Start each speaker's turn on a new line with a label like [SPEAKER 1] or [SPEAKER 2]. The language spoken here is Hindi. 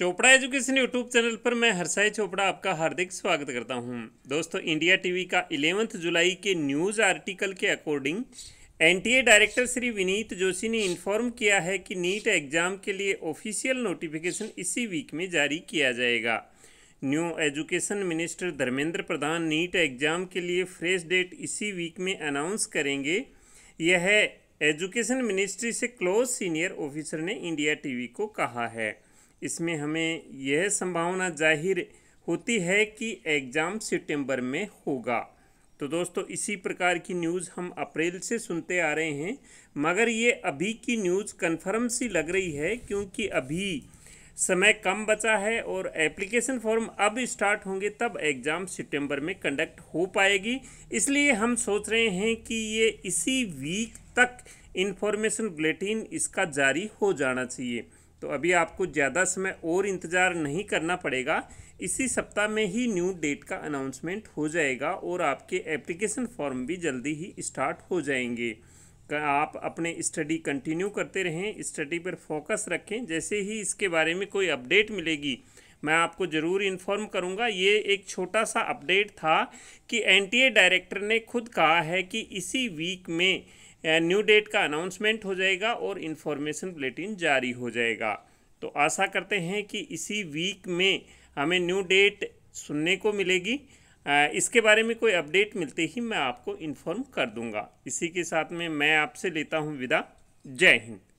[SPEAKER 1] चोपड़ा एजुकेशन यूट्यूब चैनल पर मैं हरसाई चोपड़ा आपका हार्दिक स्वागत करता हूं दोस्तों इंडिया टीवी का इलेवंथ जुलाई के न्यूज़ आर्टिकल के according NTA director Shri Vineet Joshi ने इन्फॉर्म किया है कि नीट एग्ज़ाम के लिए ऑफिशियल नोटिफिकेशन इसी वीक में जारी किया जाएगा new education minister Dharmendra Pradhan NEET exam के लिए फ्रेश डेट इसी वीक में अनाउंस करेंगे यह एजुकेशन मिनिस्ट्री से क्लोज सीनियर ऑफिसर ने इंडिया टीवी को कहा है इसमें हमें यह संभावना जाहिर होती है कि एग्ज़ाम सितंबर में होगा तो दोस्तों इसी प्रकार की न्यूज़ हम अप्रैल से सुनते आ रहे हैं मगर ये अभी की न्यूज़ कन्फर्म सी लग रही है क्योंकि अभी समय कम बचा है और एप्लीकेशन फॉर्म अब स्टार्ट होंगे तब एग्ज़ाम सितंबर में कंडक्ट हो पाएगी इसलिए हम सोच रहे हैं कि ये इसी वीक तक इन्फॉर्मेशन बुलेटिन इसका जारी हो जाना चाहिए तो अभी आपको ज़्यादा समय और इंतज़ार नहीं करना पड़ेगा इसी सप्ताह में ही न्यू डेट का अनाउंसमेंट हो जाएगा और आपके एप्लीकेशन फॉर्म भी जल्दी ही स्टार्ट हो जाएंगे आप अपने स्टडी कंटिन्यू करते रहें स्टडी पर फोकस रखें जैसे ही इसके बारे में कोई अपडेट मिलेगी मैं आपको ज़रूर इन्फॉर्म करूंगा ये एक छोटा सा अपडेट था कि एनटीए डायरेक्टर ने खुद कहा है कि इसी वीक में न्यू डेट का अनाउंसमेंट हो जाएगा और इन्फॉर्मेशन बुलेटिन जारी हो जाएगा तो आशा करते हैं कि इसी वीक में हमें न्यू डेट सुनने को मिलेगी इसके बारे में कोई अपडेट मिलते ही मैं आपको इन्फॉर्म कर दूंगा इसी के साथ में मैं आपसे लेता हूं विदा जय हिंद